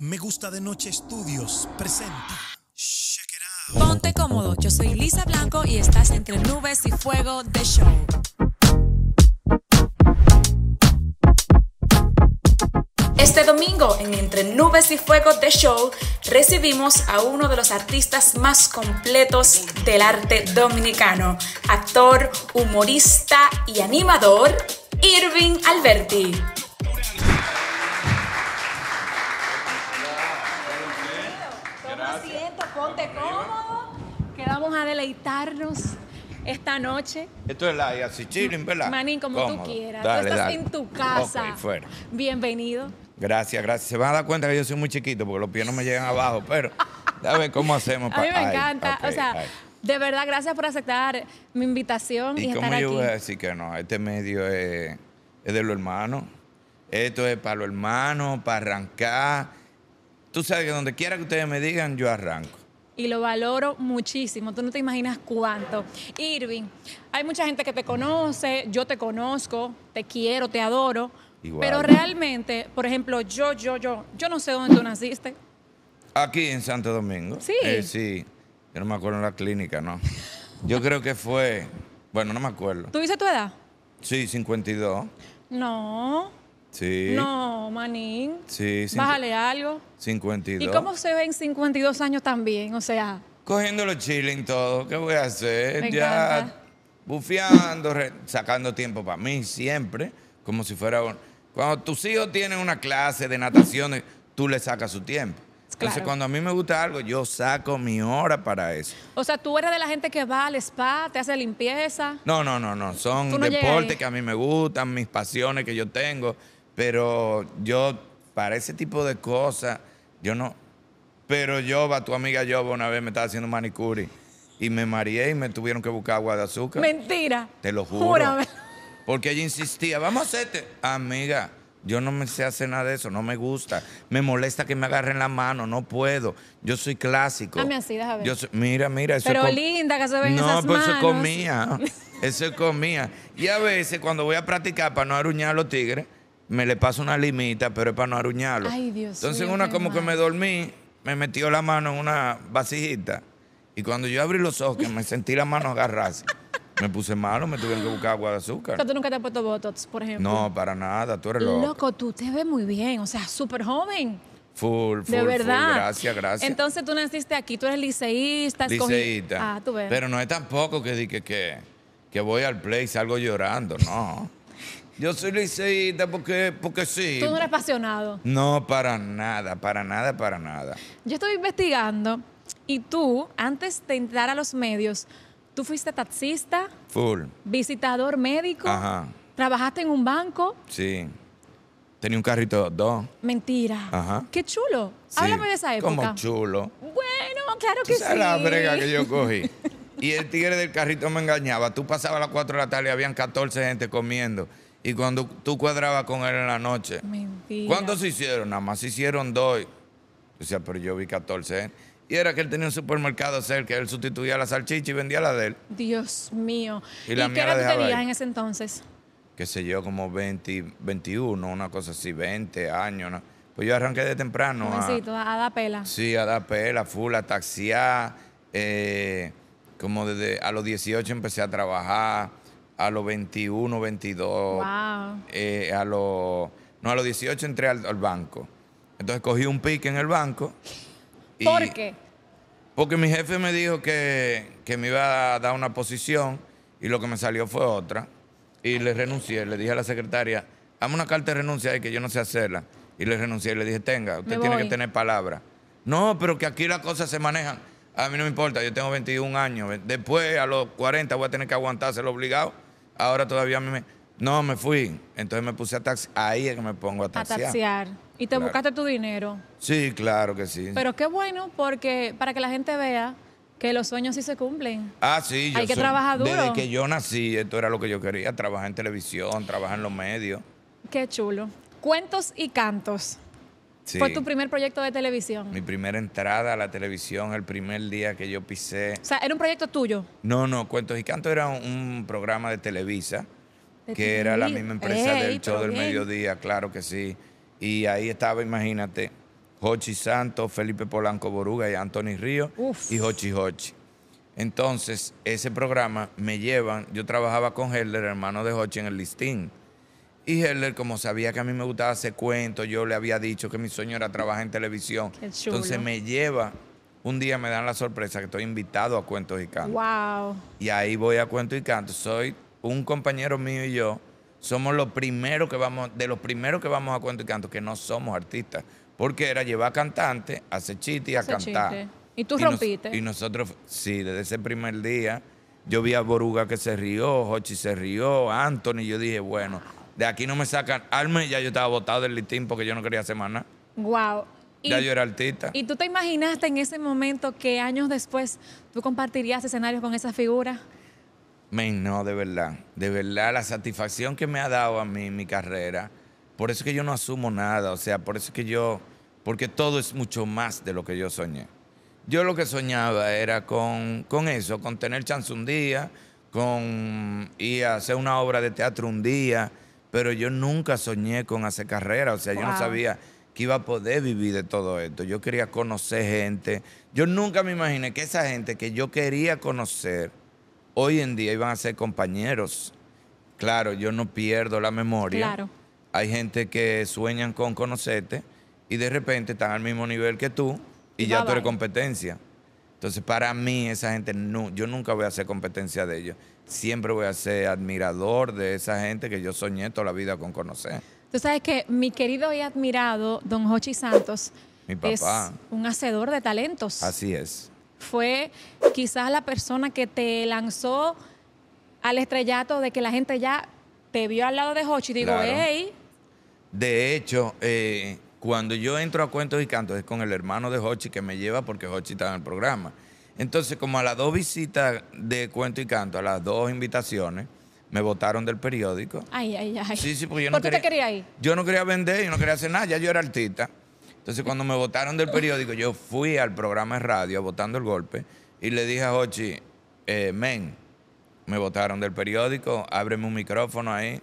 Me gusta de noche estudios presenta. Ponte cómodo, yo soy Lisa Blanco y estás entre nubes y fuego de show. Este domingo en Entre Nubes y Fuego de Show recibimos a uno de los artistas más completos del arte dominicano, actor, humorista y animador, Irving Alberti. a deleitarnos esta noche. Esto es la y así chilling, ¿verdad? Manín, como tú quieras. tú estás en tu casa. Bienvenido. Gracias, gracias. Se van a dar cuenta que yo soy muy chiquito porque los pies no me llegan abajo, pero a ver cómo hacemos. a mí me encanta. o sea, de verdad, gracias por aceptar mi invitación y, y cómo yo voy a decir que no? Este medio es, es de los hermanos. Esto es para los hermanos, para arrancar. Tú sabes que donde quiera que ustedes me digan, yo arranco y lo valoro muchísimo. Tú no te imaginas cuánto. Irving, hay mucha gente que te conoce, yo te conozco, te quiero, te adoro. Pero realmente, por ejemplo, yo, yo, yo, yo no sé dónde tú naciste. Aquí en Santo Domingo. Sí. Eh, sí. Yo no me acuerdo en la clínica, ¿no? Yo creo que fue. Bueno, no me acuerdo. ¿Tú dices tu edad? Sí, 52. No. Sí. No, manín. Sí, Bájale algo. 52. ¿Y cómo se ven 52 años también? O sea. Cogiendo los chilling todo. ¿Qué voy a hacer? ya. bufiando, Bufeando, sacando tiempo para mí siempre. Como si fuera Cuando tus hijos tienen una clase de natación, tú le sacas su tiempo. Entonces, cuando a mí me gusta algo, yo saco mi hora para eso. O sea, tú eres de la gente que va al spa, te hace limpieza. No, no, no, no. Son deportes que a mí me gustan, mis pasiones que yo tengo. Pero yo, para ese tipo de cosas, yo no. Pero yo, tu amiga yo una vez me estaba haciendo manicure y me mareé y me tuvieron que buscar agua de azúcar. Mentira. Te lo juro. Porque ella insistía, vamos a hacerte. Amiga, yo no me sé hacer nada de eso, no me gusta. Me molesta que me agarren la mano, no puedo Yo soy clásico. Dame así, déjame ver. mira, mira. Eso Pero linda, que se ven no, esas pues manos. No, eso comía. Eso comía. Y a veces, cuando voy a practicar para no aruñar a los tigres, me le paso una limita, pero es para no aruñarlo. Ay, Dios Entonces, una como que me dormí, me metió la mano en una vasijita. Y cuando yo abrí los ojos, que me sentí la mano agarrarse, me puse malo, me tuvieron que buscar agua de azúcar. ¿Tú nunca te has puesto Botox, por ejemplo? No, para nada, tú eres loco. Loco, tú te ves muy bien, o sea, súper joven. Full, full, de verdad. gracias, gracias. Entonces tú naciste aquí, tú eres liceísta. Liceísta. Ah, tú ves. Pero no es tampoco que, que, que, que voy al play y salgo llorando, no. Yo soy liceísta porque, porque sí. Tú no eres apasionado. No, para nada, para nada, para nada. Yo estoy investigando y tú, antes de entrar a los medios, tú fuiste taxista. Full. Visitador médico. Ajá. Trabajaste en un banco. Sí. Tenía un carrito dos. Mentira. Ajá. Qué chulo. Háblame de esa época. Como chulo. Bueno, claro que sí Esa sí. la brega que yo cogí. Y el tigre del carrito me engañaba. Tú pasabas a las 4 de la tarde y habían 14 gente comiendo. Y cuando tú cuadrabas con él en la noche. Mentira. ¿Cuántos se hicieron? Nada más se hicieron dos. O sea, pero yo vi 14 Y era que él tenía un supermercado cerca, él sustituía la salchicha y vendía la de él. Dios mío. ¿Y, qué era tenías en ese entonces? Que sé yo, como 20, 21, una cosa así, 20 años. Pues yo arranqué de temprano. Sí, a, a, dar pela. Sí, a dar pela, full, a taxiar. Eh, como desde a los 18 empecé a trabajar, a los 21, 22, eh, a los... No, a los 18 entré al, banco. Entonces cogí un pique en el banco. ¿Por qué? Porque mi jefe me dijo que, me iba a dar una posición y lo que me salió fue otra. Y le renuncié, le dije a la secretaria, dame una carta de renuncia ahí que yo no sé hacerla. Y le renuncié y le dije, tenga, usted tiene que tener palabra. No, pero que aquí las cosas se manejan. A mí no me importa, yo tengo 21 años. Después, a los 40, voy a tener que aguantárselo obligado. Ahora todavía a mí me... No, me fui. Entonces me puse a taxi, Ahí es que me pongo a taxiar. A taxiar. ¿Y te buscaste tu dinero? Sí, claro que sí. Pero qué bueno, porque para que la gente vea que los sueños sí se cumplen. Ah, sí. Yo Hay que trabajar duro. Desde que yo nací, esto era lo que yo quería. Trabajar en televisión, trabajar en los medios. Qué chulo. Cuentos y cantos. ¿Fue tu primer proyecto de televisión? Mi primera entrada a la televisión, el primer día que yo pisé. O sea, ¿era un proyecto tuyo? No, no, Cuentos y Cantos era un, programa de Televisa, que era la misma empresa del Todo del mediodía, claro que sí. Y ahí estaba, imagínate, Jochi Santos, Felipe Polanco Boruga y Anthony Río y Jochi Hochi. Entonces, ese programa me llevan, yo trabajaba con Helder, hermano de Hochi, en el listín. Y Heller, como sabía que a mí me gustaba hacer cuentos, yo le había dicho que mi sueño era trabajar en televisión. Entonces me lleva, un día me dan la sorpresa que estoy invitado a Cuentos y Cantos. Wow. Y ahí voy a Cuentos y Cantos. Soy un compañero mío y yo, somos los primeros que vamos, de los primeros que vamos a Cuentos y Cantos, que no somos artistas. Porque era llevar a cantantes, hacer chiste y a cantar. Y tú rompiste. y nosotros, sí, desde ese primer día, yo vi a Boruga que se rió, Hochi se rió, Anthony, yo dije, bueno de aquí no me sacan arme ya yo estaba botado del listín porque yo no quería hacer más nada. Wow. Ya yo era artista. ¿Y tú te imaginaste en ese momento que años después tú compartirías escenarios con esa figura? Men, no, de verdad. De verdad, la satisfacción que me ha dado a mí mi carrera. Por eso es que yo no asumo nada. O sea, por eso es que yo. Porque todo es mucho más de lo que yo soñé. Yo lo que soñaba era con, con eso, con tener chance un día, con ir a hacer una obra de teatro un día pero yo nunca soñé con hacer carrera, o sea, yo no sabía que iba a poder vivir de todo esto. Yo quería conocer gente. Yo nunca me imaginé que esa gente que yo quería conocer hoy en día iban a ser compañeros. Claro, yo no pierdo la memoria. Claro. Hay gente que sueñan con conocerte y de repente están al mismo nivel que tú y ya tú eres competencia. Entonces, para mí, esa gente, no, yo nunca voy a hacer competencia de ellos siempre voy a ser admirador de esa gente que yo soñé toda la vida con conocer. Tú sabes que mi querido y admirado don Hochi Santos es un hacedor de talentos. Así es. Fue quizás la persona que te lanzó al estrellato de que la gente ya te vio al lado de Hochi. Digo, hey. De hecho, eh, cuando yo entro a Cuentos y Cantos es con el hermano de Hochi que me lleva porque Hochi está en el programa. Entonces, como a las dos visitas de cuento y canto, a las dos invitaciones, me votaron del periódico. Ay, ay, ay. Sí, sí, porque yo ¿Por qué te quería ir? Yo no quería vender, yo no quería hacer nada, ya yo era artista. Entonces, cuando me votaron del periódico, yo fui al programa de radio, votando el golpe, y le dije a Hochi, eh, men, me votaron del periódico, ábreme un micrófono ahí.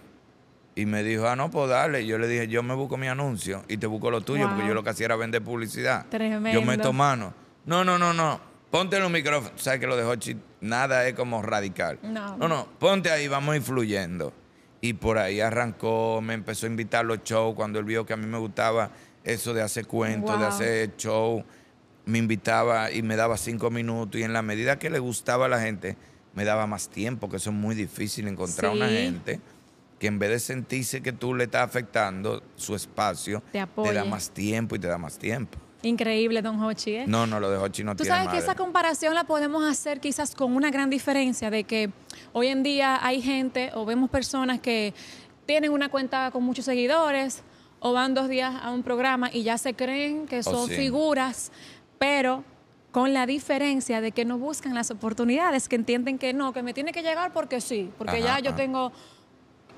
Y me dijo, ah, no, pues dale. yo le dije, yo me busco mi anuncio y te busco lo tuyo, porque yo lo que hacía era vender publicidad. Tremendo. Yo meto mano. No, no, no, no ponte en los micrófonos. ¿Sabes que lo dejó Nada es como radical. No. No, no, ponte ahí, vamos influyendo. Y por ahí arrancó, me empezó a invitar a los shows cuando él vio que a mí me gustaba eso de hacer cuentos, de hacer show. Me invitaba y me daba cinco minutos. Y en la medida que le gustaba a la gente, me daba más tiempo, que eso es muy difícil encontrar una gente que en vez de sentirse que tú le estás afectando su espacio, te da más tiempo y te da más tiempo. Increíble, don Hochi. ¿eh? No, no, lo de Hochi no Tú sabes que esa comparación la podemos hacer quizás con una gran diferencia de que hoy en día hay gente o vemos personas que tienen una cuenta con muchos seguidores o van dos días a un programa y ya se creen que oh, son figuras, pero con la diferencia de que no buscan las oportunidades, que entienden que no, que me tiene que llegar porque sí, porque ya yo tengo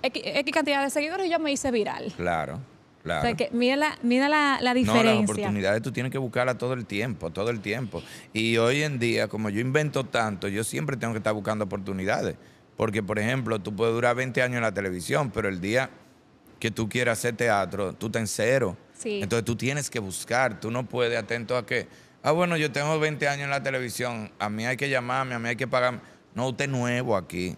X, cantidad de seguidores y yo me hice viral. Claro. O sea, que mira la, mira la, diferencia. No, las oportunidades tú tienes que buscarlas todo el tiempo, todo el tiempo. Y hoy en día, como yo invento tanto, yo siempre tengo que estar buscando oportunidades. Porque, por ejemplo, tú puedes durar 20 años en la televisión, pero el día que tú quieras hacer teatro, tú estás en cero. Entonces tú tienes que buscar, tú no puedes atento a que, ah, bueno, yo tengo 20 años en la televisión, a mí hay que llamarme, a mí hay que pagarme. No, usted es nuevo aquí.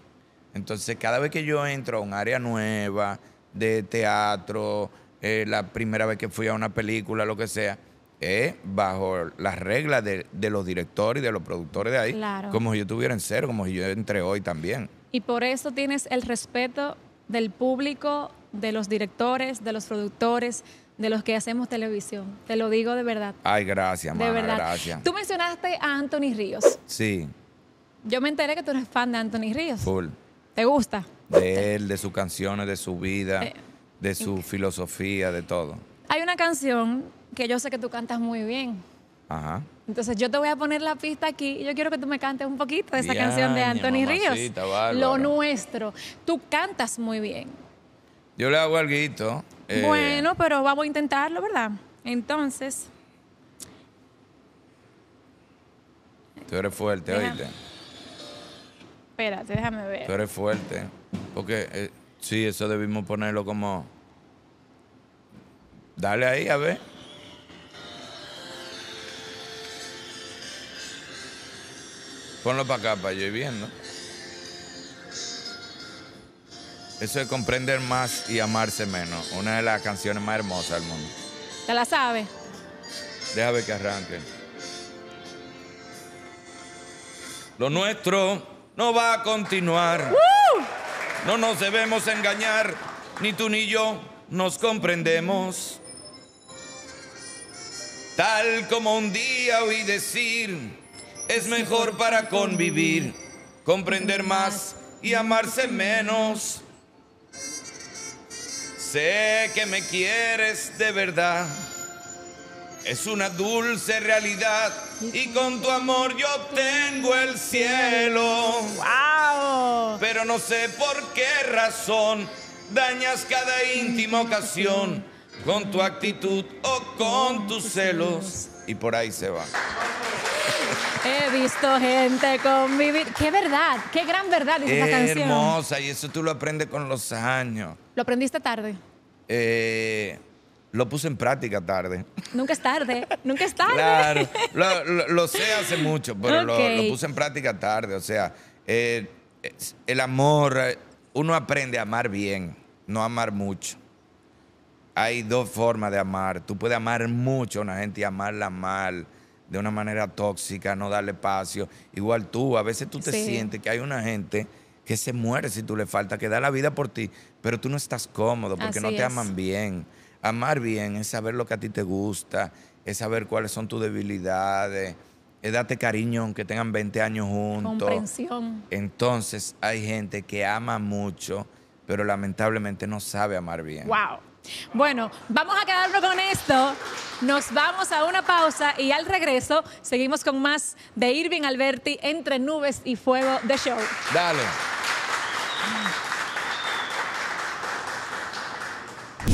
Entonces, cada vez que yo entro a un área nueva de teatro, eh, la primera vez que fui a una película, lo que sea, es bajo las reglas de, los directores y de los productores de ahí, como si yo estuviera en cero, como si yo entre hoy también. Y por eso tienes el respeto del público, de los directores, de los productores, de los que hacemos televisión. Te lo digo de verdad. Ay, gracias, De verdad. Tú mencionaste a Anthony Ríos. Sí. Yo me enteré que tú eres fan de Anthony Ríos. Full. ¿Te gusta? De él, de sus canciones, de su vida. Eh, de su filosofía, de todo. Hay una canción que yo sé que tú cantas muy bien. Ajá. Entonces yo te voy a poner la pista aquí y yo quiero que tú me cantes un poquito de esa canción de Anthony Ríos. Lo nuestro. Tú cantas muy bien. Yo le hago algo. Eh, bueno, pero vamos a intentarlo, ¿verdad? Entonces. Tú eres fuerte, ahorita. oíste. Espérate, déjame ver. Tú eres fuerte. Porque. Eh, Sí, eso debimos ponerlo como... Dale ahí, a ver. Ponlo para acá, para yo ir viendo. Eso es comprender más y amarse menos. Una de las canciones más hermosas del mundo. Ya la sabe? Déjame que arranque. Lo nuestro no va a continuar. No nos debemos engañar, ni tú ni yo nos comprendemos. Tal como un día oí decir, es mejor para convivir, comprender más y amarse menos. Sé que me quieres de verdad es una dulce realidad y con tu amor yo tengo el cielo. ¡Wow! Pero no sé por qué razón dañas cada íntima ocasión con tu actitud o con tus celos. Y por ahí se va. He visto gente convivir. Qué verdad, qué gran verdad dice esta canción. Hermosa, y eso tú lo aprendes con los años. ¿Lo aprendiste tarde? Eh lo puse en práctica tarde. Nunca es tarde, nunca es tarde. Claro, lo, sé hace mucho, pero lo, puse en práctica tarde. O sea, eh, el amor, uno aprende a amar bien, no amar mucho. Hay dos formas de amar. Tú puedes amar mucho a una gente y amarla mal, de una manera tóxica, no darle espacio. Igual tú, a veces tú te sientes que hay una gente que se muere si tú le falta, que da la vida por ti, pero tú no estás cómodo porque no te aman bien Amar bien es saber lo que a ti te gusta, es saber cuáles son tus debilidades, es darte cariño aunque tengan 20 años juntos. Comprensión. Entonces hay gente que ama mucho, pero lamentablemente no sabe amar bien. Wow. Bueno, vamos a quedarnos con esto. Nos vamos a una pausa y al regreso seguimos con más de Irving Alberti entre nubes y fuego de show. Dale.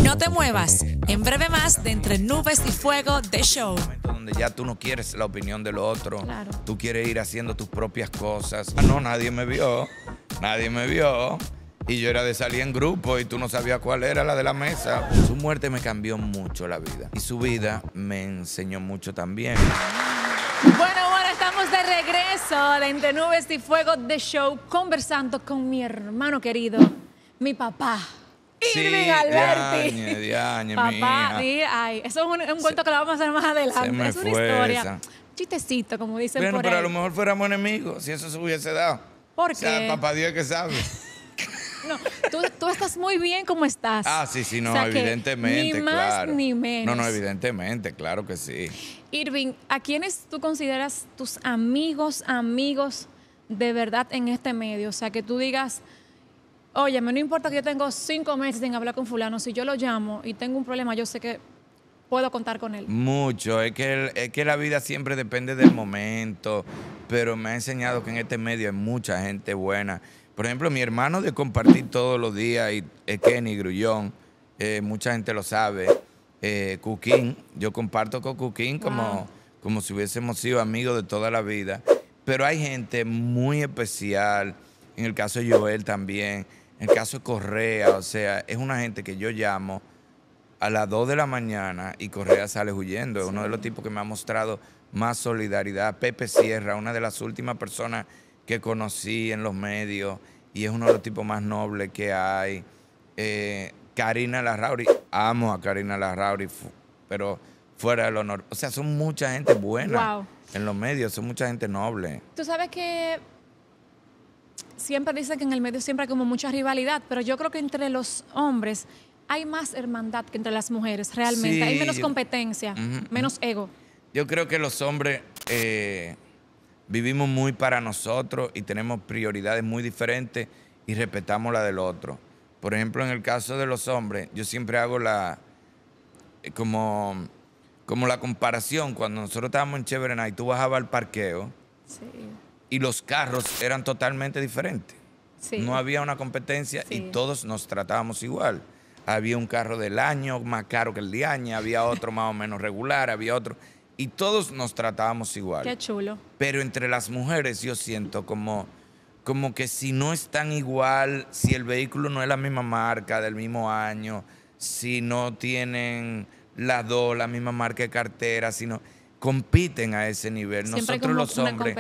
No te muevas. En breve más de Entre Nubes y Fuego de Show. momento Donde ya tú no quieres la opinión del otro. Claro. Tú quieres ir haciendo tus propias cosas. Ah, no, nadie me vio. Nadie me vio. Y yo era de salir en grupo y tú no sabías cuál era la de la mesa. Su muerte me cambió mucho la vida. Y su vida me enseñó mucho también. Bueno, bueno, estamos de regreso de Entre Nubes y Fuego de Show conversando con mi hermano querido, mi papá. Irving Alberti. año, Papá, mi Ay, eso es un, cuento que lo vamos a hacer más adelante. es una historia. Chistecito, como dicen bueno, pero a lo mejor fuéramos enemigos si eso se hubiese dado. ¿Por qué? O sea, papá Dios que sabe. no, tú, tú, estás muy bien como estás. Ah, sí, sí, no, evidentemente, ni más ni menos. No, no, evidentemente, claro que sí. Irving, ¿a quiénes tú consideras tus amigos, amigos de verdad en este medio? O sea, que tú digas, oye, no importa que yo tenga cinco meses sin hablar con fulano, si yo lo llamo y tengo un problema, yo sé que puedo contar con él. Mucho, es que, es que la vida siempre depende del momento, pero me ha enseñado que en este medio hay mucha gente buena. Por ejemplo, mi hermano de compartir todos los días, y, es eh, Kenny Grullón, eh, mucha gente lo sabe, eh, yo comparto con Cuquín como, como si hubiésemos sido amigos de toda la vida, pero hay gente muy especial, en el caso de Joel también el caso de Correa, o sea, es una gente que yo llamo a las 2 de la mañana y Correa sale huyendo. Es uno de los tipos que me ha mostrado más solidaridad. Pepe Sierra, una de las últimas personas que conocí en los medios y es uno de los tipos más nobles que hay. Eh, Karina Larrauri, amo a Karina Larrauri, pero fuera del honor. O sea, son mucha gente buena en los medios, son mucha gente noble. Tú sabes que siempre dicen que en el medio siempre hay como mucha rivalidad, pero yo creo que entre los hombres hay más hermandad que entre las mujeres, realmente. hay menos competencia, menos ego. Yo creo que los hombres eh, vivimos muy para nosotros y tenemos prioridades muy diferentes y respetamos la del otro. Por ejemplo, en el caso de los hombres, yo siempre hago la eh, como, como la comparación. Cuando nosotros estábamos en Chevrolet y tú bajabas al parqueo, sí y los carros eran totalmente diferentes. Sí. No había una competencia y todos nos tratábamos igual. Había un carro del año más caro que el de año, había otro más o menos regular, había otro. Y todos nos tratábamos igual. Qué chulo. Pero entre las mujeres yo siento como, como que si no están igual, si el vehículo no es la misma marca, del mismo año, si no tienen las dos, la misma marca de cartera, si no compiten a ese nivel. nosotros los hombres,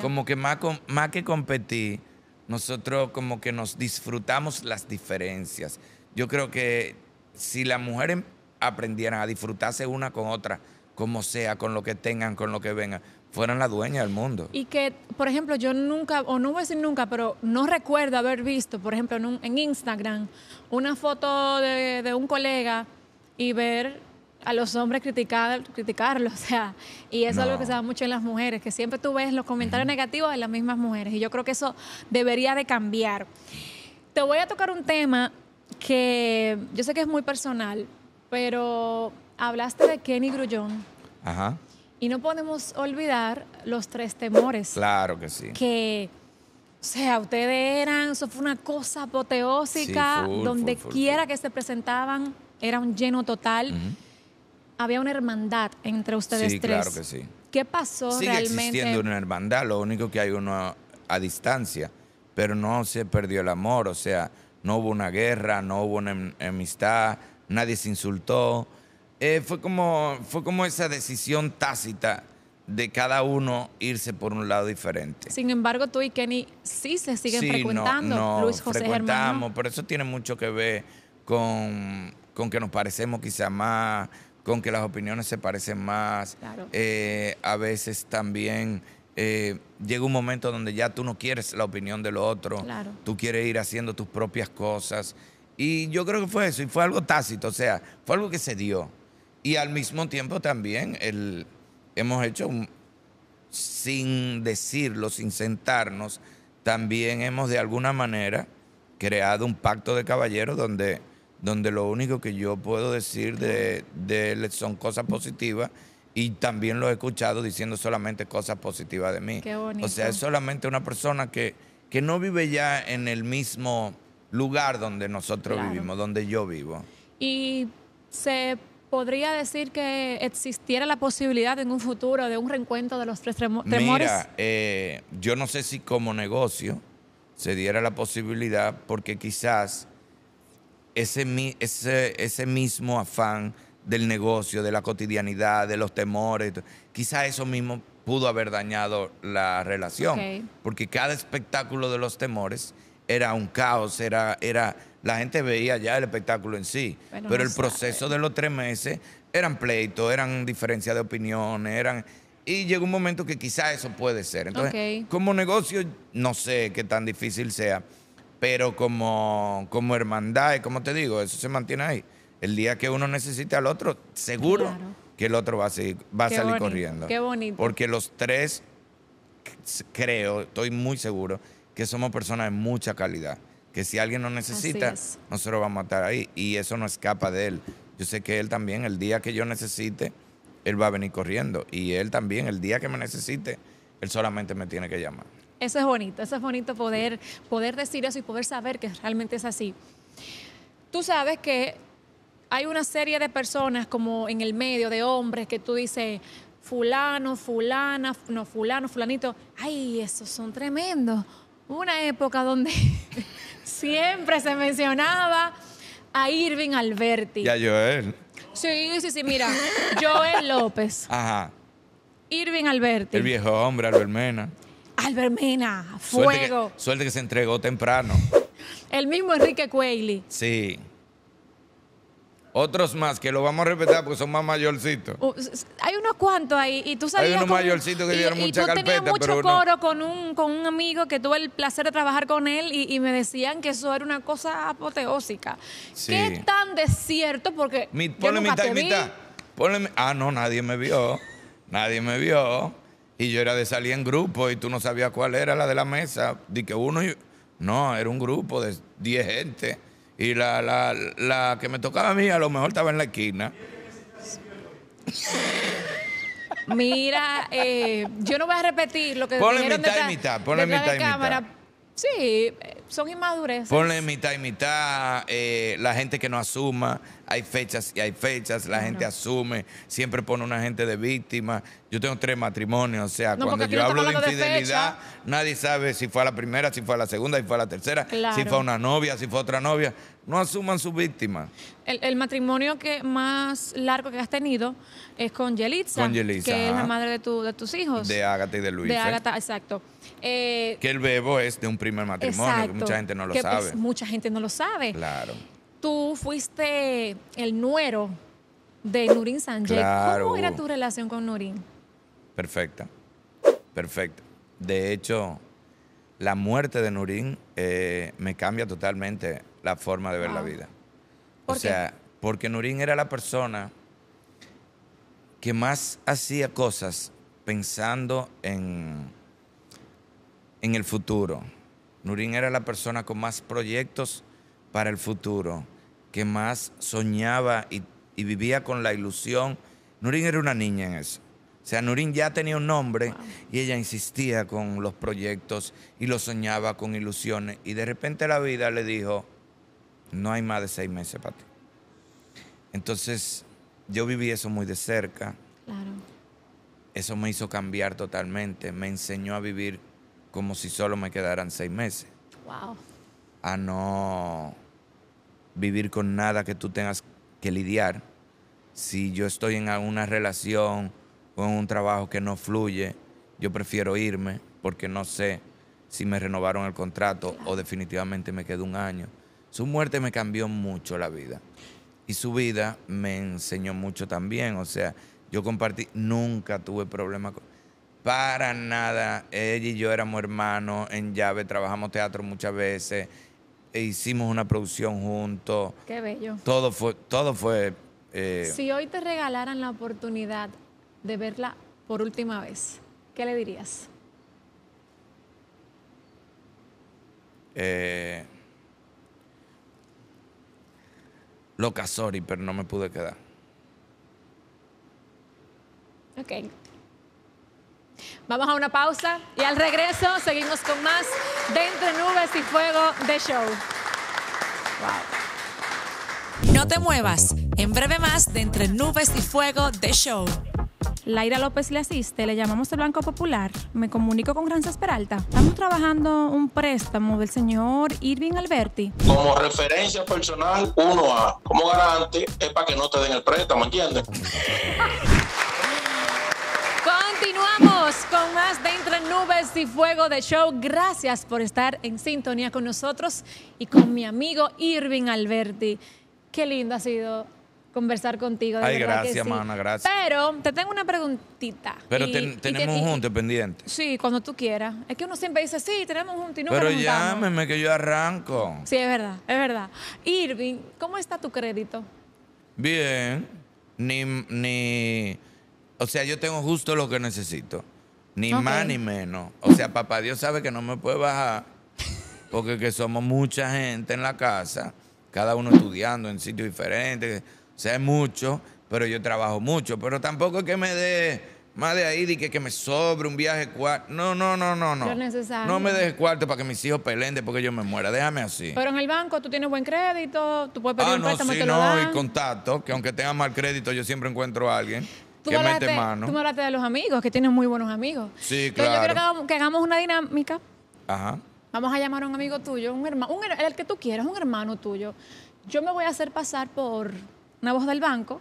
como que más, más que competir, nosotros como que nos disfrutamos las diferencias. Yo creo que si las mujeres aprendieran a disfrutarse una con otra, como sea, con lo que tengan, con lo que vengan, fueran la dueña del mundo. Y que, por ejemplo, yo nunca, o no voy a decir nunca, pero no recuerdo haber visto, por ejemplo, en, Instagram, una foto de, un colega y ver a los hombres criticarlos, o sea, y eso es algo que se da mucho en las mujeres, que siempre tú ves los comentarios negativos de las mismas mujeres, y yo creo que eso debería de cambiar. Te voy a tocar un tema que yo sé que es muy personal, pero hablaste de Kenny Grullón. Ajá. Y no podemos olvidar los tres temores. Claro que sí. Que, o sea, ustedes eran, eso fue una cosa apoteósica, donde quiera que se presentaban, era un lleno total había una hermandad entre ustedes sí, Claro que sí. ¿Qué pasó Sigue existiendo una hermandad, lo único que hay uno a distancia, pero no se perdió el amor, o sea, no hubo una guerra, no hubo una em, amistad, nadie se insultó. Eh, fue, como, fue como esa decisión tácita de cada uno irse por un lado diferente. Sin embargo, tú y Kenny sí se siguen frecuentando, no, Luis José Pero eso tiene mucho que ver con que nos parecemos quizá más, con que las opiniones se parecen más. Eh, a veces también eh, llega un momento donde ya tú no quieres la opinión del otro. Claro. Tú quieres ir haciendo tus propias cosas. Y yo creo que fue eso, y fue algo tácito, o sea, fue algo que se dio. Y al mismo tiempo también el, hemos hecho, sin decirlo, sin sentarnos, también hemos de alguna manera creado un pacto de caballeros donde donde lo único que yo puedo decir de, él son cosas positivas y también lo he escuchado diciendo solamente cosas positivas de mí. O sea, es solamente una persona que, que no vive ya en el mismo lugar donde nosotros vivimos, donde yo vivo. Y se podría decir que existiera la posibilidad en un futuro de un reencuentro de los tres temores? Mira, eh, yo no sé si como negocio se diera la posibilidad, porque quizás ese, ese, ese mismo afán del negocio, de la cotidianidad, de los temores. Quizá eso mismo pudo haber dañado la relación, porque cada espectáculo de los temores era un caos, era, era, la gente veía ya el espectáculo en sí, pero el proceso de los tres meses eran pleitos, eran diferencias de opiniones, eran... Y llegó un momento que quizá eso puede ser. Entonces, como negocio, no sé qué tan difícil sea pero como, como hermandad, como te digo, eso se mantiene ahí. El día que uno necesite al otro, seguro que el otro va a, salir corriendo. Qué bonito. Porque los tres, creo, estoy muy seguro, que somos personas de mucha calidad. Que si alguien nos necesita, nosotros vamos a estar ahí. Y eso no escapa de él. Yo sé que él también, el día que yo necesite, él va a venir corriendo. Y él también, el día que me necesite, él solamente me tiene que llamar. Eso es bonito, eso es bonito poder, poder decir eso y poder saber que realmente es así. Tú sabes que hay una serie de personas como en el medio, de hombres, que tú dices, fulano, fulana, no, fulano, fulanito, ay, esos son tremendos. Una época donde siempre se mencionaba a Irving Alberti. Y a Joel. Sí, sí, sí, mira, Joel López. Ajá. Irving Alberti. El viejo hombre, albermena. ¡Albermena! fuego. Suerte que, se entregó temprano. El mismo Enrique Cuelli. Sí. Otros más que lo vamos a respetar porque son más mayorcitos. Uh, hay unos cuantos ahí y tú sabías. Hay unos mayorcitos que dieron mucha y mucho coro con, un, con un amigo que tuve el placer de trabajar con él y, me decían que eso era una cosa apoteósica. Sí. ¿Qué tan desierto? Porque. Mi, ponle mitad mitad. ah, no, nadie me vio. Nadie me vio. Y yo era de salir en grupo y tú no sabías cuál era la de la mesa. Di que uno y... No, era un grupo de 10 gente. Y la, la, la, que me tocaba a mí a lo mejor estaba en la esquina. Mira, eh, yo no voy a repetir lo que ponle mitad y mitad, ponle mitad y Mitad. Sí, eh, son inmadureces. Ponle mitad y mitad eh, la gente que no asuma, hay fechas y hay fechas, la gente asume, siempre pone una gente de víctima. Yo tengo tres matrimonios, o sea, cuando yo hablo de infidelidad, nadie sabe si fue a la primera, si fue a la segunda, si fue a la tercera, si fue a una novia, si fue a otra novia. No asuman su víctima. El, matrimonio que más largo que has tenido es con Yelitza, que es la madre de, de tus hijos. De Ágata y de Luis. De Ágata, ¿eh? exacto. Eh, que el bebo es de un primer matrimonio, que mucha gente no lo pues, sabe. mucha gente no lo sabe. Claro tú fuiste el nuero de Nurín Sánchez. ¿Cómo era tu relación con Nurín? Perfecta, perfecta. De hecho, la muerte de Nurín eh, me cambia totalmente la forma de ver la vida. O sea, porque Nurín era la persona que más hacía cosas pensando en, en el futuro. Nurín era la persona con más proyectos para el futuro que más soñaba y, vivía con la ilusión. Nurin era una niña en eso. O sea, Nurin ya tenía un nombre y ella insistía con los proyectos y lo soñaba con ilusiones. Y de repente la vida le dijo, no hay más de seis meses para ti. Entonces, yo viví eso muy de cerca. Claro. Eso me hizo cambiar totalmente. Me enseñó a vivir como si solo me quedaran seis meses. Wow. Ah, no vivir con nada que tú tengas que lidiar. Si yo estoy en alguna relación o en un trabajo que no fluye, yo prefiero irme porque no sé si me renovaron el contrato o definitivamente me quedo un año. Su muerte me cambió mucho la vida y su vida me enseñó mucho también. O sea, yo compartí, nunca tuve problemas con... Para nada, ella y yo éramos hermanos en llave, trabajamos teatro muchas veces. E hicimos una producción juntos. Qué bello. Todo fue, todo fue. Eh, si hoy te regalaran la oportunidad de verla por última vez, ¿qué le dirías? Eh, loca, sorry, pero no me pude quedar. Ok, Vamos a una pausa y al regreso seguimos con más de Entre Nubes y Fuego de Show. Wow. No te muevas. En breve más de Entre Nubes y Fuego de Show. Laira López le asiste, le llamamos el Banco Popular. Me comunico con Francia Peralta. Estamos trabajando un préstamo del señor Irving Alberti. Como referencia personal, 1 a como garante es para que no te den el préstamo, ¿entiendes? con más de Entre Nubes y Fuego de Show. Gracias por estar en sintonía con nosotros y con mi amigo Irving Alberti. Qué lindo ha sido conversar contigo. De Ay, gracias, hermana, gracias. Pero te tengo una preguntita. Pero tenemos un junte pendiente. Sí, cuando tú quieras. Es que uno siempre dice, sí, tenemos un junte y Pero llámeme que yo arranco. Sí, es verdad, es verdad. Irving, ¿cómo está tu crédito? Bien. Ni, ni. O sea, yo tengo justo lo que necesito. Ni más ni menos. O sea, papá Dios sabe que no me puede bajar porque que somos mucha gente en la casa, cada uno estudiando en sitios diferentes. O sea, es mucho, pero yo trabajo mucho. Pero tampoco es que me dé más de ahí de que, que me sobre un viaje cuarto. No, no, no, no, no. necesario. No me deje cuarto para que mis hijos peleen porque yo me muera. Déjame así. Pero en el banco tú tienes buen crédito, tú puedes pedir ah, un préstamo sí, te no, y contacto, que aunque tenga mal crédito yo siempre encuentro a alguien tú que me hablaste de los amigos, que tienes muy buenos amigos. Sí, claro. Entonces, yo quiero que hagamos, una dinámica. Ajá. Vamos a llamar a un amigo tuyo, un hermano, un, el que tú quieras, un hermano tuyo. Yo me voy a hacer pasar por una voz del banco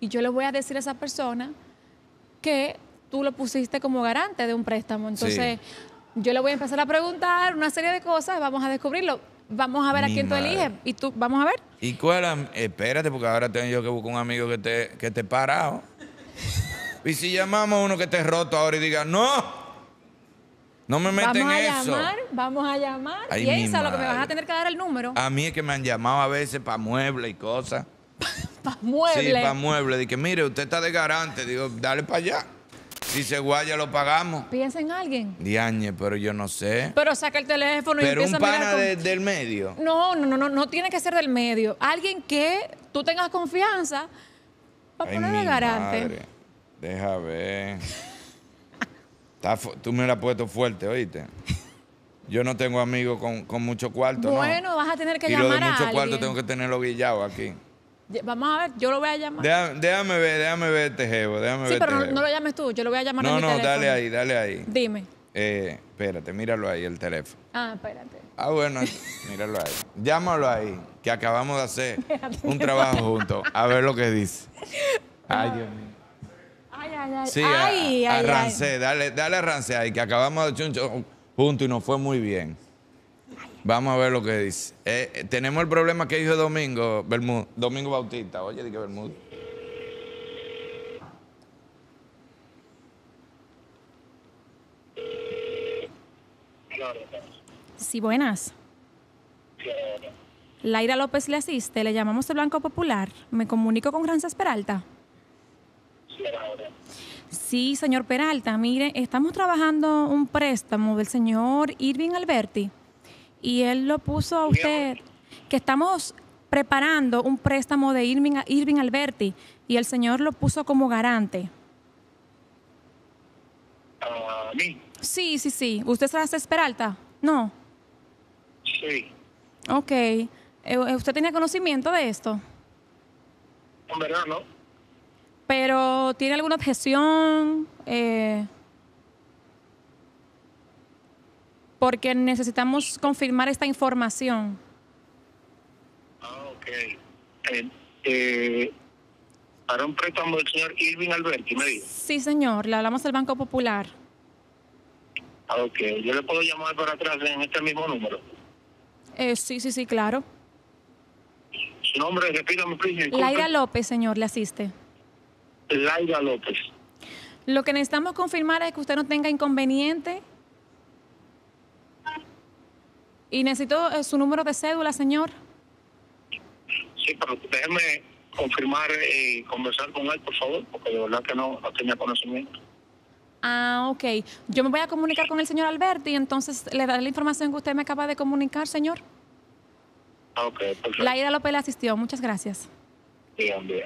y yo le voy a decir a esa persona que tú lo pusiste como garante de un préstamo. Entonces, yo le voy a empezar a preguntar una serie de cosas, vamos a descubrirlo. Vamos a ver a quién tú eliges. Y tú, vamos a ver. ¿Y cuál? Espérate, porque ahora tengo yo que buscar un amigo que te, que te parado. Y si llamamos a uno que esté roto ahora y diga, no, no me meten vamos a eso. vamos a llamar, Piensa lo que me vas a tener que dar el número. A mí es que me han llamado a veces para muebles y cosas. para muebles. Sí, para muebles. Dije, mire, usted está de garante. Digo, dale para allá. Si se guaya, lo pagamos. Piensa en alguien. Diañe, pero yo no sé. Pero saca el teléfono pero y empieza a Pero un pana del medio. No, no, no, no, no tiene que ser del medio. Alguien que tú tengas confianza para ponerle garante. Madre. Deja ver. tú me la has puesto fuerte, oíste. Yo no tengo amigos con, con mucho cuarto. Bueno, vas a tener que y llamar lo de mucho cuarto tengo que tenerlo guillado aquí. Vamos a ver, yo lo voy a llamar. Déjame, ver, déjame ver este jevo, déjame sí, ver. Sí, pero este no, lo llames tú, yo lo voy a llamar no, a No, no, dale ahí, dale ahí. Dime. Eh, espérate, míralo ahí, el teléfono. Ah, espérate. Ah, bueno, míralo ahí. Llámalo ahí acabamos de hacer un trabajo juntos. A ver lo que dice. Ay, Dios mío. Ay, ay, ay. ay, dale, dale a ahí, que acabamos de hacer un juntos y nos fue muy bien. Vamos a ver lo que dice. Eh, eh, tenemos el problema que dijo Domingo, Bermud, Domingo Bautista. Oye, di que Bermud. Sí, buenas. Laira López le asiste, le llamamos el Blanco Popular. Me comunico con Granza Peralta. Sí, señor Peralta, mire, estamos trabajando un préstamo del señor Irving Alberti y él lo puso a usted que estamos preparando un préstamo de Irving, Irving Alberti y el señor lo puso como garante. Ah, ¿A mí? Sí, sí, sí. ¿Usted es Peralta? No. Sí. Ok. Eh, eh, ¿Usted tenía conocimiento de esto? En verdad, no. Pero, ¿tiene alguna objeción? Eh, porque necesitamos confirmar esta información. Ah, ok. Eh, para un préstamo del señor Irving Alberti, me Sí, señor, le hablamos del Banco Popular. Ah, ok. ¿Yo le puedo llamar para atrás en este mismo número? sí, sí, sí, claro nombre, repítame, Laira López, señor, le asiste. Laira López. Lo que necesitamos confirmar es que usted no tenga inconveniente. Y necesito eh, su número de cédula, señor. Sí, pero déjeme confirmar y eh, conversar con él, por favor, porque de verdad que no, no tenía conocimiento. Ah, ok. Yo me voy a comunicar con el señor Alberti, entonces le daré la información que usted me acaba de comunicar, señor la ah, ida Laida López le asistió. Muchas gracias. Bien,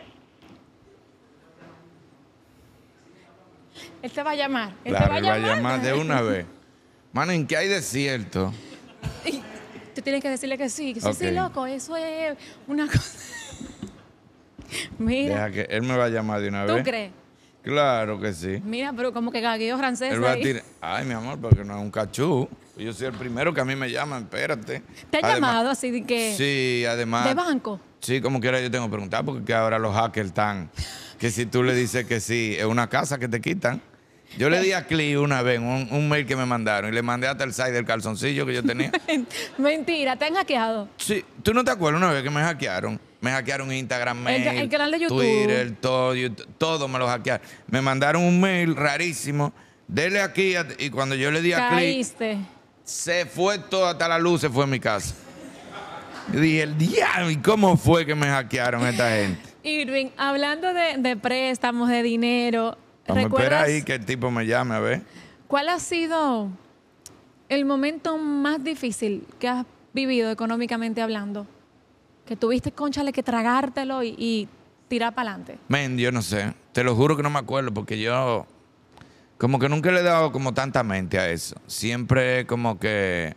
Él te va a llamar. Él te va, a llamar. de una vez. Mano, ¿en qué hay desierto? tú tienes que decirle que sí. Que loco, eso es una cosa. Mira. que él me va a llamar de una vez. ¿Tú crees? Claro que sí. Mira, pero como que gagueo francés. Él va a ay, mi amor, porque no es un cachú. Yo soy el primero que a mí me llaman, espérate. ¿Te han llamado así de que? Sí, además. ¿De banco? Sí, como quiera yo tengo que preguntar, porque ahora los hackers están. que si tú le dices que sí, es una casa que te quitan. Yo le di a Cli una vez un, un, mail que me mandaron y le mandé hasta el site del calzoncillo que yo tenía. Mentira, te han hackeado. Sí, tú no te acuerdas una vez que me hackearon me hackearon Instagram, mail, el, canal de YouTube. Twitter, todo, todo me lo hackearon. Me mandaron un mail rarísimo, dele aquí y cuando yo le di a clic, se fue todo hasta la luz, se fue a mi casa. Y dije, el diablo, ¿y cómo fue que me hackearon esta gente? Irving, hablando de, préstamos, de dinero, ¿recuerdas? espera ahí que el tipo me llame, a ver. ¿Cuál ha sido el momento más difícil que has vivido económicamente hablando? que tuviste, conchale, que tragártelo y, tirar para adelante? Men, yo no sé. Te lo juro que no me acuerdo porque yo como que nunca le he dado como tanta mente a eso. Siempre como que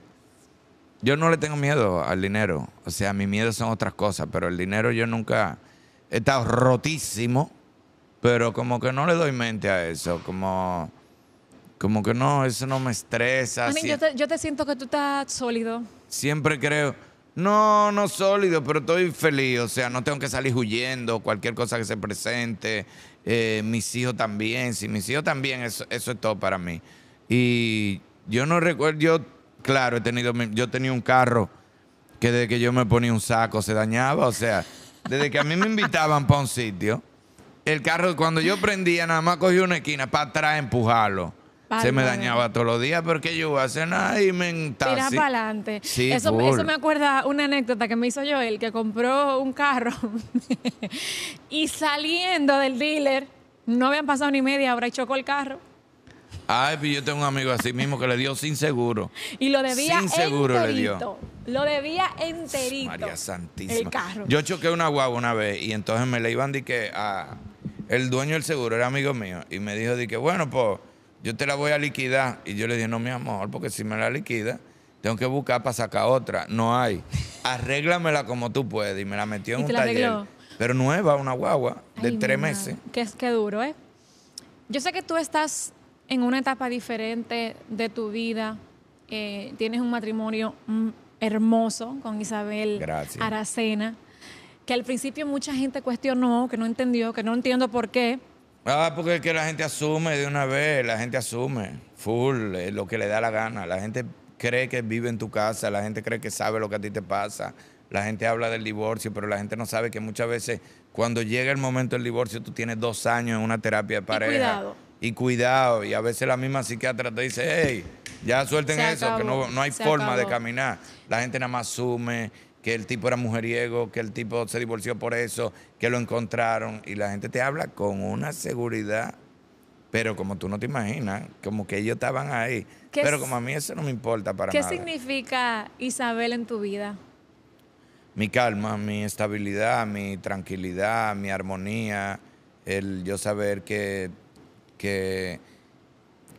yo no le tengo miedo al dinero. O sea, mi miedo son otras cosas, pero el dinero yo nunca he estado rotísimo, pero como que no le doy mente a eso, como como que no, eso no me estresa. yo te siento que tú estás sólido. Siempre creo no, no sólido, pero estoy feliz. O sea, no tengo que salir huyendo, cualquier cosa que se presente. Eh, mis hijos también, si mis hijos también, eso, es todo para mí. Y yo no recuerdo, yo, claro, he tenido, yo tenía un carro que desde que yo me ponía un saco se dañaba. O sea, desde que a mí me invitaban para un sitio, el carro cuando yo prendía nada más cogía una esquina para atrás empujarlo. Se me dañaba todos los días porque yo iba a cenar y me entasé. Tira para adelante. eso, me acuerda una anécdota que me hizo yo el que compró un carro y saliendo del dealer, no habían pasado ni media hora y chocó el carro. Ay, pues yo tengo un amigo así mismo que le dio sin seguro. Y lo debía sin seguro le dio. Lo debía enterito. María Santísima. El carro. Yo choqué una guagua una vez y entonces me le iban de que a, el dueño del seguro era amigo mío y me dijo de que bueno, pues yo te la voy a liquidar. Y yo le dije, no, mi amor, porque si me la liquida, tengo que buscar para sacar otra. No hay. Arréglamela como tú puedes. Y me la metió en un taller. Pero nueva, una guagua, de tres meses. Que es que duro, ¿eh? Yo sé que tú estás en una etapa diferente de tu vida. Eh, tienes un matrimonio mm, hermoso con Isabel Aracena, que al principio mucha gente cuestionó, que no entendió, que no entiendo por qué Ah, porque es que la gente asume de una vez, la gente asume full, eh, lo que le da la gana. La gente cree que vive en tu casa, la gente cree que sabe lo que a ti te pasa. La gente habla del divorcio, pero la gente no sabe que muchas veces cuando llega el momento del divorcio tú tienes dos años en una terapia de pareja. Y cuidado. Y cuidado. Y a veces la misma psiquiatra te dice, hey, ya suelten eso, que no, hay forma de caminar. La gente nada más asume que el tipo era mujeriego, que el tipo se divorció por eso, que lo encontraron. Y la gente te habla con una seguridad, pero como tú no te imaginas, como que ellos estaban ahí. Pero como a mí eso no me importa para nada. ¿Qué significa Isabel en tu vida? Mi calma, mi estabilidad, mi tranquilidad, mi armonía, el yo saber que, que,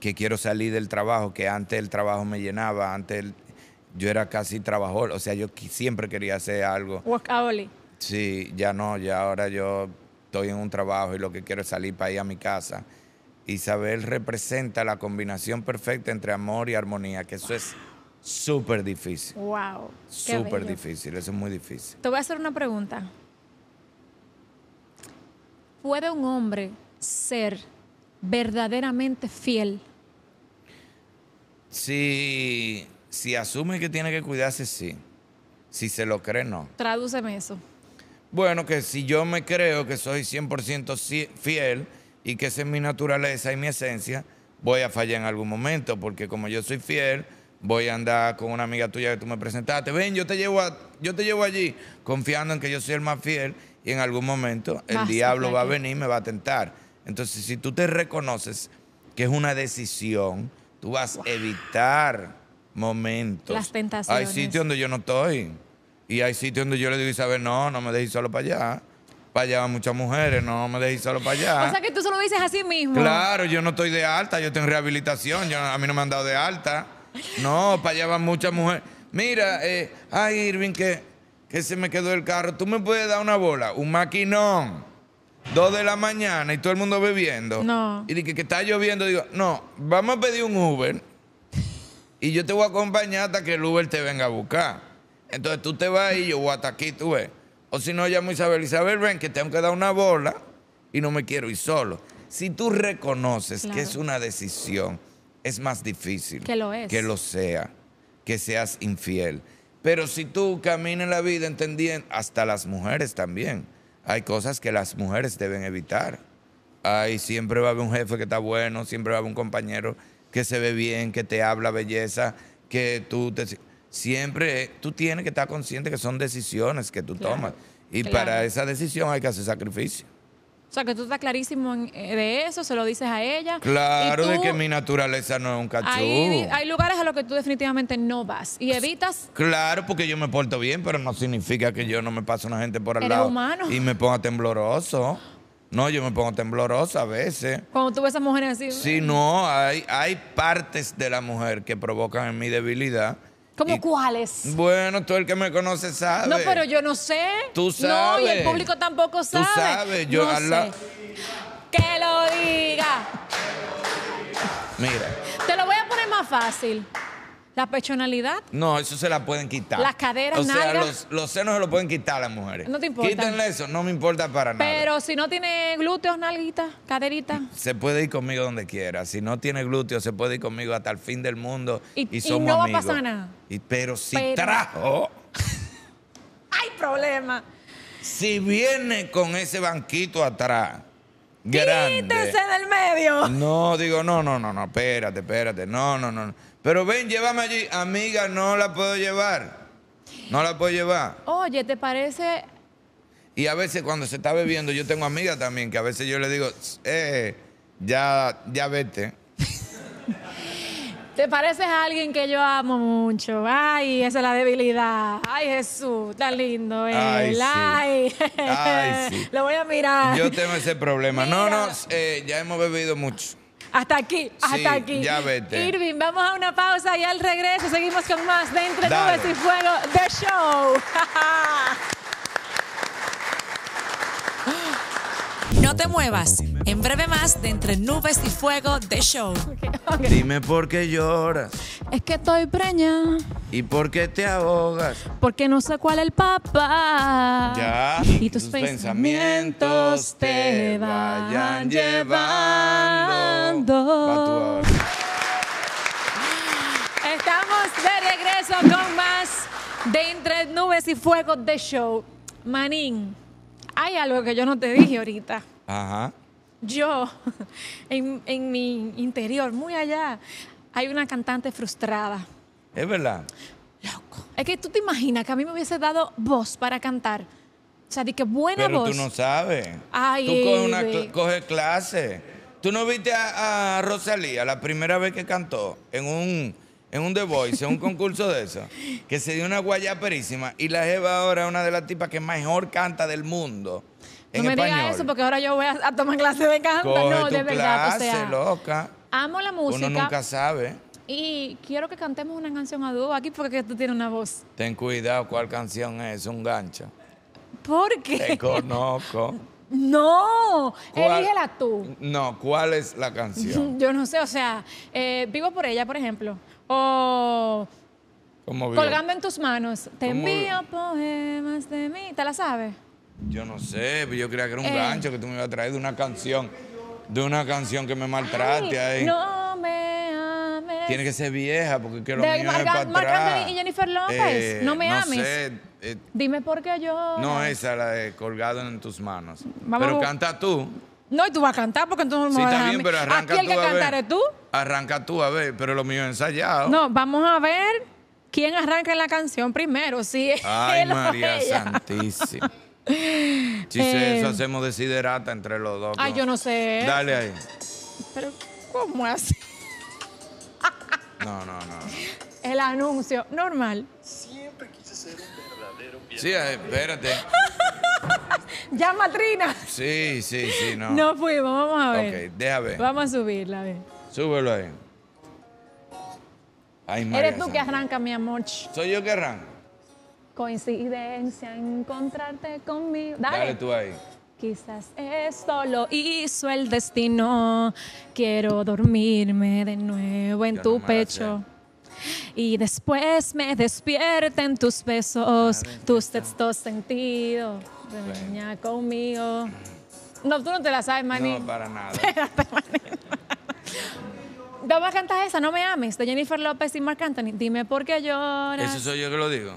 que quiero salir del trabajo, que antes el trabajo me llenaba, antes el, yo era casi trabajador, o sea, yo siempre quería hacer algo. Workaholic. Sí, ya no, ya ahora yo estoy en un trabajo y lo que quiero es salir para ir a mi casa. Isabel representa la combinación perfecta entre amor y armonía, que eso es súper difícil. Wow. Súper difícil, eso es muy difícil. Te voy a hacer una pregunta. ¿Puede un hombre ser verdaderamente fiel? Sí si asume que tiene que cuidarse, sí. Si se lo cree, no. Tradúceme eso. Bueno, que si yo me creo que soy 100% fiel y que esa es mi naturaleza y mi esencia, voy a fallar en algún momento, porque como yo soy fiel, voy a andar con una amiga tuya que tú me presentaste, ven, yo te llevo, yo te llevo allí, confiando en que yo soy el más fiel y en algún momento el diablo va a venir y me va a tentar. Entonces, si tú te reconoces que es una decisión, tú vas a evitar Momento. Las tentaciones. Hay sitios donde yo no estoy. Y hay sitios donde yo le digo, Isabel, no, no me dejes solo para allá. Para allá van muchas mujeres, no me dejes solo para allá. O sea que tú solo dices así mismo. Claro, yo no estoy de alta, yo estoy en rehabilitación, yo, a mí no me han dado de alta. No, para allá van muchas mujeres. Mira, eh, ay, Irving, que, se me quedó el carro. ¿Tú me puedes dar una bola? Un maquinón. Dos de la mañana y todo el mundo bebiendo. No. Y que está lloviendo. Digo, no, vamos a pedir un Uber y yo te voy a acompañar hasta que el Uber te venga a buscar. Entonces tú te vas y yo voy hasta aquí, tú ves. O si no, llamo a Isabel, Isabel, ven que tengo que dar una bola y no me quiero ir solo. Si tú reconoces que es una decisión, es más difícil que lo, que lo sea, que seas infiel. Pero si tú caminas la vida entendiendo, hasta las mujeres también, hay cosas que las mujeres deben evitar. Ay, siempre va a haber un jefe que está bueno, siempre va a haber un compañero que se ve bien, que te habla belleza, que tú te... Siempre tú tienes que estar consciente que son decisiones que tú tomas. Y para esa decisión hay que hacer sacrificio. O sea, que tú estás clarísimo eh, de eso, se lo dices a ella. Claro, tú, de que mi naturaleza no es un cachorro. Hay, hay, lugares a los que tú definitivamente no vas y pues, evitas. Claro, porque yo me porto bien, pero no significa que yo no me pase una gente por al lado y me ponga tembloroso. No, yo me pongo temblorosa a veces. Cuando tú ves a mujeres así. Sí, no, hay, hay partes de la mujer que provocan en mi debilidad. ¿Cómo cuáles? Bueno, tú el que me conoce sabe. No, pero yo no sé. Tú sabes. No, y el público tampoco sabe. Tú sabes, yo no Que lo diga. Mira. Te lo voy a poner más fácil. La pechonalidad. No, eso se la pueden quitar. Las caderas, O sea, los, senos se lo pueden quitar a las mujeres. No te importa. Quítenle eso, no me importa para nada. Pero si no tiene glúteos, nalguitas, caderita Se puede ir conmigo donde quiera. Si no tiene glúteos, se puede ir conmigo hasta el fin del mundo y, y no va a pasar nada. Y- pero si trajo, Hay problema. si viene con ese banquito atrás, grande. Quítese del medio. No, digo, no, no, no, no, espérate, espérate. No, no, no. no. Pero ven, llévame allí. Amiga, no la puedo llevar. No la puedo llevar. Oye, ¿te parece? Y a veces cuando se está bebiendo, yo tengo amiga también que a veces yo le digo, eh, ya, ya vete. Te pareces a alguien que yo amo mucho. Ay, esa es la debilidad. Ay, Jesús, tan lindo él. Ay, Ay. Lo voy a mirar. Yo tengo ese problema. No, no, eh, ya hemos bebido mucho. Hasta aquí, hasta aquí. Irving, vamos a una pausa y al regreso seguimos con más de Entre Nubes y Fuego, The Show. no te muevas. En breve más de Entre Nubes y Fuego de Show. Dime por qué lloras. Es que estoy preña. ¿Y por qué te ahogas? Porque no sé cuál el papá. Ya. Y tus, pensamientos, te vayan llevando. Estamos de regreso con más de Entre Nubes y Fuego de Show. Manín, hay algo que yo no te dije ahorita. Ajá yo, en, mi interior, muy allá, hay una cantante frustrada. Es verdad. Loco. Es que tú te imaginas que a mí me hubiese dado voz para cantar. O sea, de que buena voz. Pero tú no sabes. Ay, tú coges, una, coges clase. ¿Tú no viste a, Rosalía la primera vez que cantó en un, en un The Voice, en un concurso de eso? Que se dio una guayaperísima y la lleva ahora una de las tipas que mejor canta del mundo no me digas eso porque ahora yo voy a, tomar clase de canto. no, de verdad. Pues, clase, loca. Amo la música. Uno nunca sabe. Y quiero que cantemos una canción a dúo aquí porque tú tienes una voz. Ten cuidado, ¿cuál canción es? Un gancho. ¿Por qué? Te conozco. No, elígela tú. No, ¿cuál es la canción? Yo no sé, o sea, eh, Vivo por ella, por ejemplo. O Colgando en tus manos. Te envío poemas de mí. ¿Te la sabes? Yo no sé, yo creía que era un eh. gancho que tú me ibas a traer de una canción, de una canción que me maltrate ahí. No me ames. Tiene que ser vieja porque quiero que lo para y Jennifer López, eh, no me no ames. Sé, eh, Dime por qué yo. No, esa la de colgado en tus manos. Pero canta tú. No, y tú vas a cantar porque entonces no me sí, vas a pero arranca Aquí el que cantar cantaré tú. Arranca tú, a ver, pero lo mío es ensayado. No, vamos a ver quién arranca en la canción primero, si Ay, María Santísima. Si eh, eso hacemos desiderata entre los dos. Ay, yo no sé. Dale ahí. Pero, ¿cómo así? no, no, no. El anuncio, normal. Siempre quise ser un verdadero Sí, espérate. ya matrina. Sí, sí, sí, no. No fuimos, vamos a ver. Ok, déjame ver. Vamos a subirla, a ver. Súbelo ahí. Ay, Eres tú que arranca, mi amor. Soy yo que arranco. Coincidencia encontrarte conmigo. Dale. tú ahí. Quizás esto lo hizo el destino. Quiero dormirme de nuevo en tu pecho. Y después me despierten tus besos, tus textos sentidos. Sueña conmigo. Mm. No, tú no te la sabes, Manny. No, para nada. Espérate, Manny. Vamos a esa, No me ames, de Jennifer López y Marc Anthony. Dime por qué lloras. Eso soy yo que lo digo.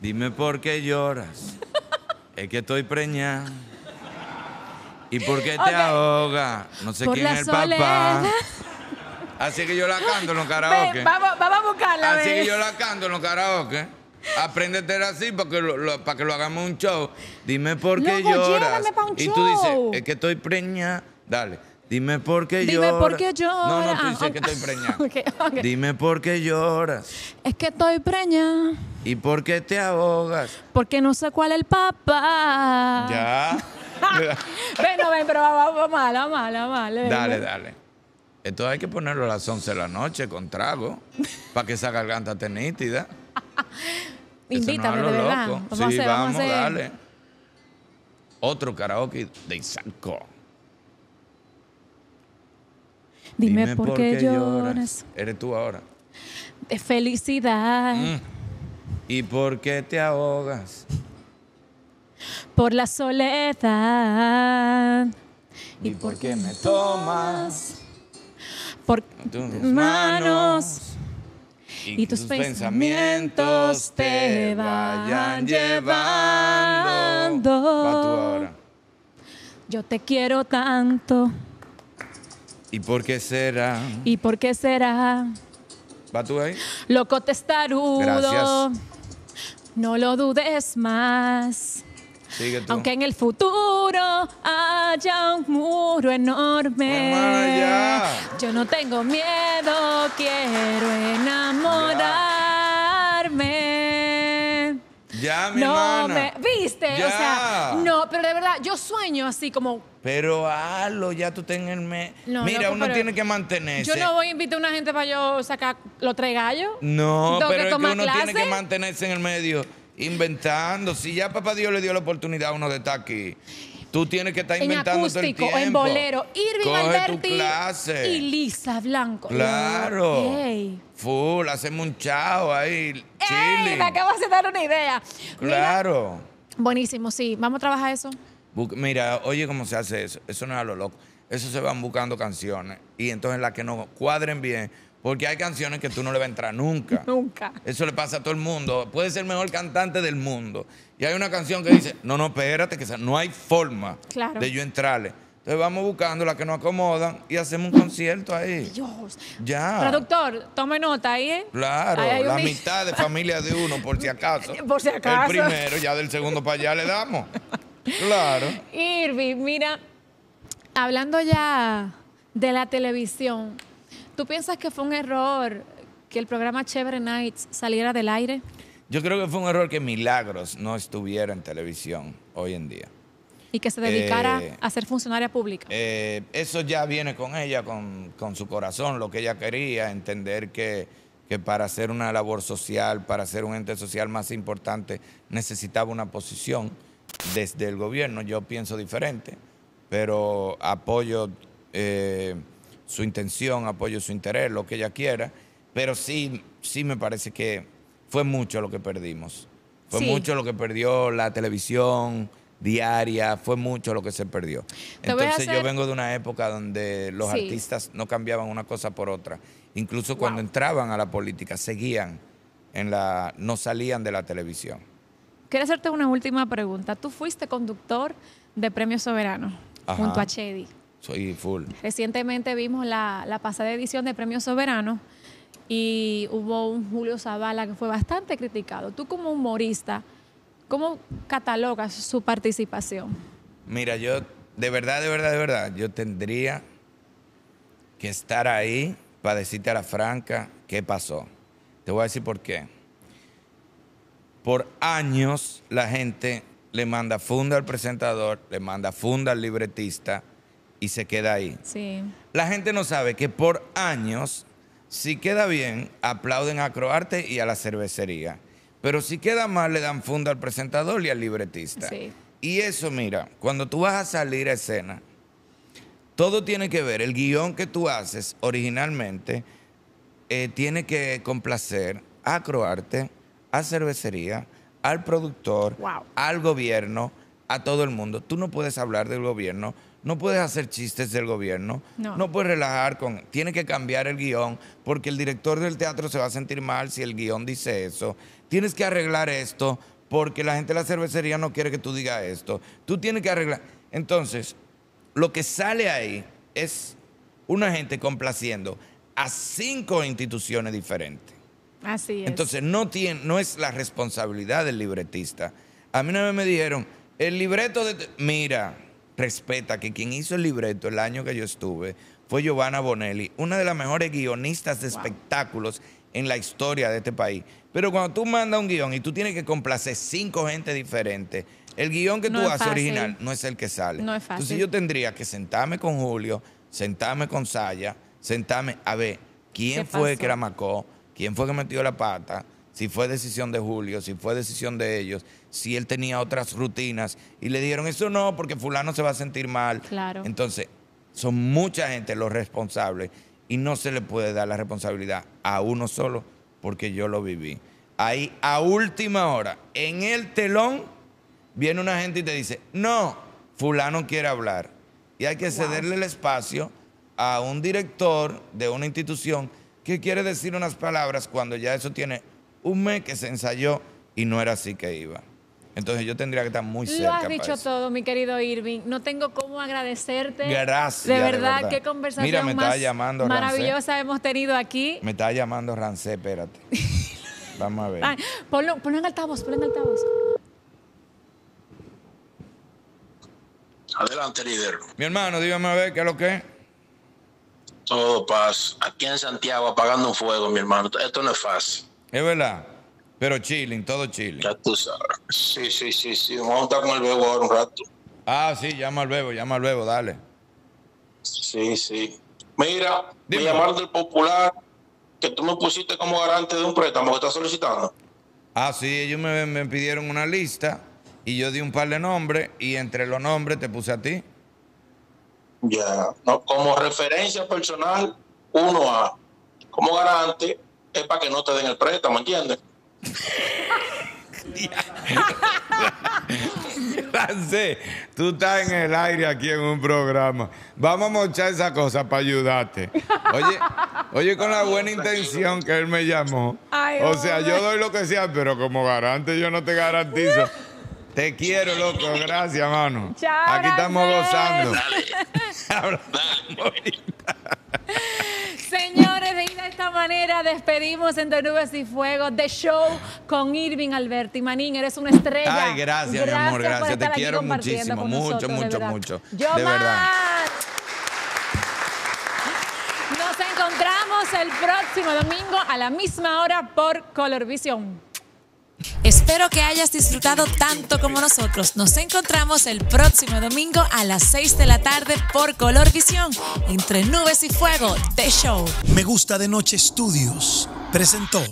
Dime por qué lloras. Es que estoy preñada. ¿Y por qué te ahoga? No sé quién es el papá. Así que yo la canto en los karaoke. vamos, a buscarla. Así que yo la canto en los karaoke. Apréndete así para que lo, para que lo hagamos un show. Dime por qué lloras. y tú dices, es que estoy preñada. Dale. Dime por qué lloras. Dime por qué lloras. No, no, tú ah, dices que estoy preñada. Dime por qué lloras. Es que estoy preñada. ¿Y por qué te ahogas? Porque no sé cuál es el papá. Ya. ven, ven, pero vamos, mal, vamos mal, vamos mal. Dale, dale. Esto hay que ponerlo a las 11 de la noche con trago para que esa garganta esté nítida. Invítame, de verdad. Loco. Vamos sí, a hacer, vamos, dale. Otro karaoke de Isanco. Dime, por, qué lloras. Eres tú ahora. De felicidad. Mm. ¿Y por qué te ahogas? Por la soledad. ¿Y, por qué me tomas? Por tus manos. Y, tus, pensamientos te vayan llevando. Yo te quiero tanto. ¿Y por qué será? ¿Y por qué será? ¿Va tú ahí? Loco testarudo. Gracias. No lo dudes más. Aunque en el futuro haya un muro enorme, pues, yo no tengo miedo, quiero enamorarme. Ya, mi no, me, viste, o sea, no, pero de verdad, yo sueño así como pero halo, ya tú ten el Mira, uno tiene que mantenerse. Yo no voy a invitar a una gente para yo sacar los tres gallos. No, pero uno tiene que mantenerse en el medio, inventando. Si ya papá Dios le dio la oportunidad a uno de estar aquí. Tú tienes que estar inventando todo el tiempo. En bolero. Irving Alberti y Lisa Blanco. Claro full, hacemos un chao ahí. Chile. Me acabas de dar una idea. Claro. buenísimo, sí. Vamos a trabajar eso. Mira, oye cómo se hace eso. Eso no es a lo loco. Eso se van buscando canciones. Y entonces las que no cuadren bien. Porque hay canciones que tú no le vas a entrar nunca. Nunca. Eso le pasa a todo el mundo. Puede ser el mejor cantante del mundo. Y hay una canción que dice, no, no, espérate, que no hay forma de yo entrarle. Entonces vamos buscando las que nos acomodan y hacemos un concierto ahí. Dios. Ya. Productor, tome nota ahí, ¿eh? Claro, la mitad de familia de uno, por si acaso. Por si acaso. El primero, ya del segundo para allá le damos. Claro. Irvi, mira, hablando ya de la televisión, ¿tú piensas que fue un error que el programa Chévere Nights saliera del aire? Yo creo que fue un error que Milagros no estuviera en televisión hoy en día y que se dedicara eh, a ser funcionaria pública. Eh, eso ya viene con ella, con, su corazón, lo que ella quería, entender que, para hacer una labor social, para ser un ente social más importante, necesitaba una posición desde el gobierno. Yo pienso diferente, pero apoyo eh, su intención, apoyo su interés, lo que ella quiera, pero sí, sí me parece que fue mucho lo que perdimos. Fue mucho lo que perdió la televisión, diaria, fue mucho lo que se perdió. Entonces yo vengo de una época donde los artistas no cambiaban una cosa por otra. Incluso cuando entraban a la política, seguían en la, no salían de la televisión. Quiero hacerte una última pregunta. Tú fuiste conductor de Premio Soberano junto a Chedi. Soy full. Recientemente vimos la, la pasada edición de Premio Soberano y hubo un Julio Zavala que fue bastante criticado. Tú como humorista, ¿Cómo catalogas su participación? Mira, yo de verdad, de verdad, de verdad, yo tendría que estar ahí para decirte a la franca qué pasó. Te voy a decir por qué. Por años la gente le manda funda al presentador, le manda funda al libretista y se queda ahí. Sí. La gente no sabe que por años, si queda bien, aplauden a Croarte y a la cervecería. Pero si queda mal, le dan funda al presentador y al libretista. Y eso, mira, cuando tú vas a salir a escena, todo tiene que ver, el guión que tú haces originalmente eh, tiene que complacer a Croarte, a Cervecería, al productor, al gobierno, a todo el mundo. Tú no puedes hablar del gobierno no puedes hacer chistes del gobierno. No. puedes relajar con. Tiene que cambiar el guión porque el director del teatro se va a sentir mal si el guión dice eso. Tienes que arreglar esto porque la gente de la cervecería no quiere que tú digas esto. Tú tienes que arreglar. Entonces, lo que sale ahí es una gente complaciendo a cinco instituciones diferentes. Así es. Entonces, no, tiene, no es la responsabilidad del libretista. A mí no vez me dijeron, el libreto de... Mira, respeta que quien hizo el libreto el año que yo estuve fue Giovanna Bonelli, una de las mejores guionistas de espectáculos en la historia de este país. Pero cuando tú mandas un guión y tú tienes que complacer cinco gente diferentes, el guión que tú haces original no es el que sale. No es fácil. Entonces yo tendría que sentarme con Julio, sentarme con Saya, sentarme a ver quién fue que la macó, quién fue que metió la pata, si fue decisión de Julio, si fue decisión de ellos, si él tenía otras rutinas y le dijeron eso no, porque fulano se va a sentir mal. Claro. Entonces, son mucha gente los responsables y no se le puede dar la responsabilidad a uno solo porque yo lo viví. Ahí a última hora, en el telón, viene una gente y te dice, no, fulano quiere hablar. Y hay que cederle el espacio a un director de una institución que quiere decir unas palabras cuando ya eso tiene un mes que se ensayó y no era así que iba. Entonces yo tendría que estar muy cerca. Lo has dicho todo, mi querido Irving. No tengo cómo agradecerte. Gracias. De verdad, qué conversación más maravillosa hemos tenido aquí. Me está llamando Rancé, espérate. Vamos a ver. ponlo, en altavoz, ponlo en altavoz. Adelante, líder. Mi hermano, dígame a ver qué es lo que es. Todo paz. Aquí en Santiago apagando un fuego, mi hermano. Esto no es fácil. Es verdad. Pero chilling, todo Chile. tú sabes. Sí, sí, sí, sí. Vamos a estar con el bebo ahora un rato. Ah, sí, llama al bebo, llama al bebo, dale. Sí, sí. Mira, me llamaron del popular que tú me pusiste como garante de un préstamo que estás solicitando. Ah, sí, ellos me, pidieron una lista y yo di un par de nombres y entre los nombres te puse a ti. Ya, como referencia personal, Uno a Como garante, es para que no te den el préstamo, ¿me ¿entiendes? Lance, tú estás en el aire aquí en un programa. Vamos a mochar esa cosa para ayudarte. Oye, oye con la buena intención que él me llamó. o sea, yo doy lo que sea, pero como garante yo no te garantizo. Te quiero, loco. Gracias, mano. Aquí estamos gozando. Señor y de esta manera despedimos Entre Nubes y Fuego The Show con Irving Alberti. Manín, eres una estrella. Ay, gracias, mi amor, gracias. Te quiero muchísimo, mucho, mucho, mucho. de verdad. Nos encontramos el próximo domingo a la misma hora por Colorvisión. Espero que hayas disfrutado tanto como nosotros. Nos encontramos el próximo domingo a las 6 de la tarde por Color Visión, entre nubes y fuego, The Show. Me gusta de noche estudios. Presentó.